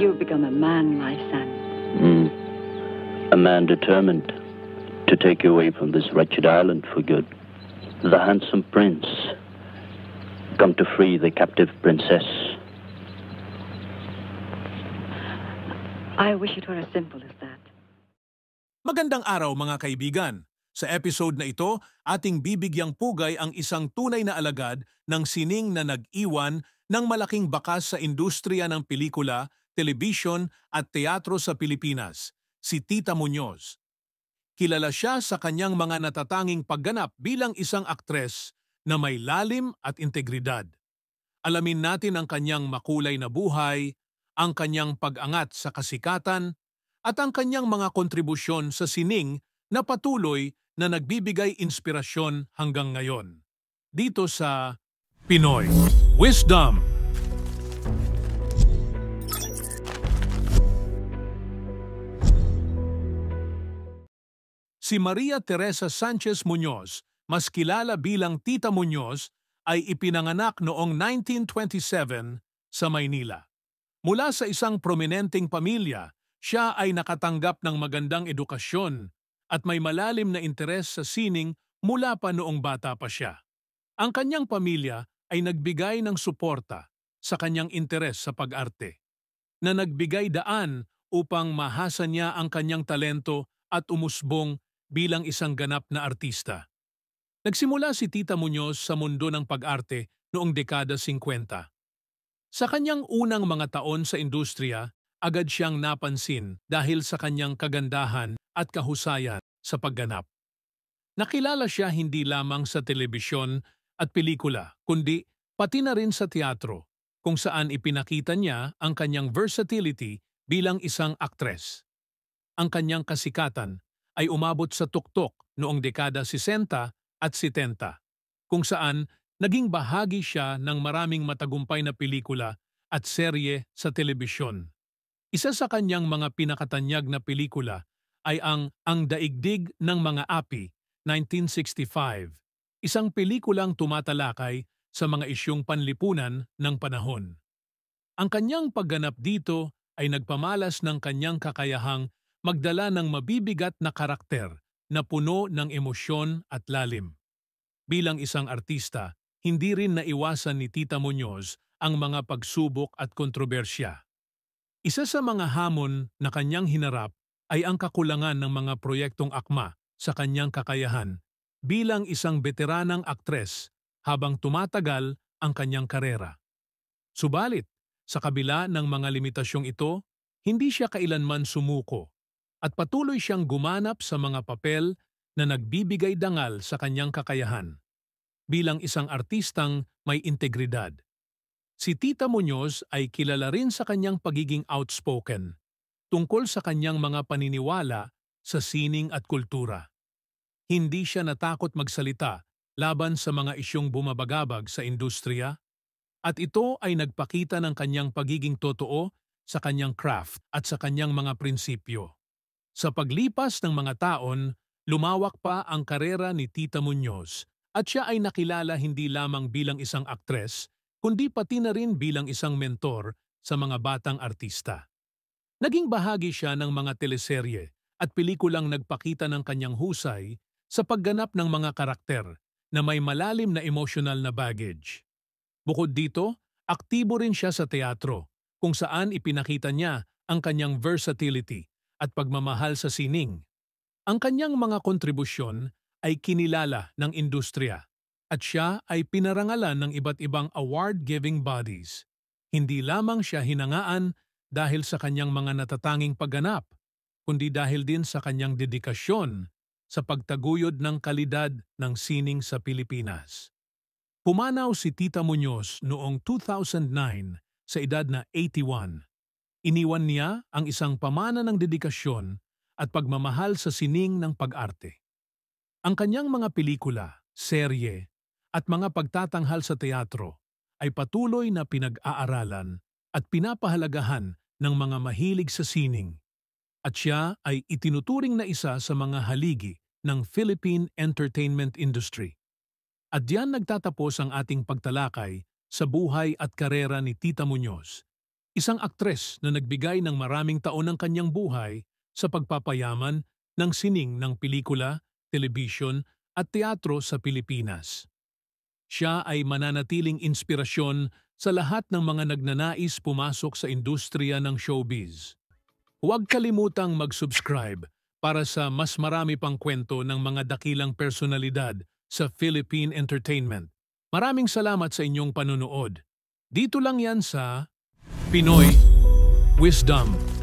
You become a man, my son. Mm. A man determined to take you away from this wretched island for good. The handsome prince come to free the captive princess. I wish it were as simple as that. Magandang araw mga kaibigan. Sa episode na ito, ating bibigyang pugay ang isang tunay na alagad ng sining na nag-iwan ng malaking bakas sa industriya ng pelikula television at teatro sa Pilipinas, si Tita Muñoz. Kilala siya sa kanyang mga natatanging pagganap bilang isang aktres na may lalim at integridad. Alamin natin ang kanyang makulay na buhay, ang kanyang pag-angat sa kasikatan, at ang kanyang mga kontribusyon sa sining na patuloy na nagbibigay inspirasyon hanggang ngayon. Dito sa Pinoy Wisdom Si Maria Teresa Sanchez Muñoz, mas kilala bilang Tita Muñoz, ay ipinanganak noong 1927 sa Maynila. Mula sa isang prominenteng pamilya, siya ay nakatanggap ng magandang edukasyon at may malalim na interes sa sining mula pa noong bata pa siya. Ang kanyang pamilya ay nagbigay ng suporta sa kanyang interes sa pag-arte, na nagbigay daan upang mahasa niya ang kanyang talento at umusbong bilang isang ganap na artista. Nagsimula si Tita Muñoz sa mundo ng pag-arte noong dekada 50. Sa kanyang unang mga taon sa industriya, agad siyang napansin dahil sa kanyang kagandahan at kahusayan sa pagganap. Nakilala siya hindi lamang sa telebisyon at pelikula, kundi pati na rin sa teatro, kung saan ipinakita niya ang kanyang versatility bilang isang aktres. Ang kanyang kasikatan ay umabot sa tuktok noong dekada 60 at 70, kung saan naging bahagi siya ng maraming matagumpay na pelikula at serye sa telebisyon. Isa sa kanyang mga pinakatanyag na pelikula ay ang Ang Daigdig ng Mga Api, 1965, isang pelikulang tumatalakay sa mga isyong panlipunan ng panahon. Ang kanyang pagganap dito ay nagpamalas ng kanyang kakayahang magdala ng mabibigat na karakter na puno ng emosyon at lalim. Bilang isang artista, hindi rin naiwasan ni Tita Muñoz ang mga pagsubok at kontrobersya. Isa sa mga hamon na kanyang hinarap ay ang kakulangan ng mga proyektong akma sa kanyang kakayahan bilang isang beteranang aktres habang tumatagal ang kanyang karera. Subalit, sa kabila ng mga limitasyong ito, hindi siya kailanman sumuko at patuloy siyang gumanap sa mga papel na nagbibigay dangal sa kanyang kakayahan bilang isang artistang may integridad. Si Tita Munoz ay kilala rin sa kanyang pagiging outspoken tungkol sa kanyang mga paniniwala sa sining at kultura. Hindi siya natakot magsalita laban sa mga isyong bumabagabag sa industriya at ito ay nagpakita ng kanyang pagiging totoo sa kanyang craft at sa kanyang mga prinsipyo. Sa paglipas ng mga taon, lumawak pa ang karera ni Tita Muñoz at siya ay nakilala hindi lamang bilang isang aktres, kundi pati na rin bilang isang mentor sa mga batang artista. Naging bahagi siya ng mga teleserye at pelikulang nagpakita ng kanyang husay sa pagganap ng mga karakter na may malalim na emotional na baggage. Bukod dito, aktibo rin siya sa teatro kung saan ipinakita niya ang kanyang versatility at pagmamahal sa sining. Ang kanyang mga kontribusyon ay kinilala ng industriya at siya ay pinarangalan ng iba't ibang award-giving bodies. Hindi lamang siya hinangaan dahil sa kanyang mga natatanging pagganap, kundi dahil din sa kanyang dedikasyon sa pagtaguyod ng kalidad ng sining sa Pilipinas. Pumanaw si Tita Muñoz noong 2009 sa edad na 81 Iniwan niya ang isang pamana ng dedikasyon at pagmamahal sa sining ng pag-arte. Ang kanyang mga pelikula, serye, at mga pagtatanghal sa teatro ay patuloy na pinag-aaralan at pinapahalagahan ng mga mahilig sa sining. At siya ay itinuturing na isa sa mga haligi ng Philippine entertainment industry. At diyan nagtatapos ang ating pagtalakay sa buhay at karera ni Tita Muñoz Isang aktres na nagbigay ng maraming taon ng kanyang buhay sa pagpapayaman ng sining ng pelikula, telebisyon at teatro sa Pilipinas. Siya ay mananatiling inspirasyon sa lahat ng mga nagnanais pumasok sa industriya ng showbiz. Huwag kalimutang mag-subscribe para sa mas marami pang kwento ng mga dakilang personalidad sa Philippine Entertainment. Maraming salamat sa inyong panunood. Dito lang yan sa Pinoy Wisdom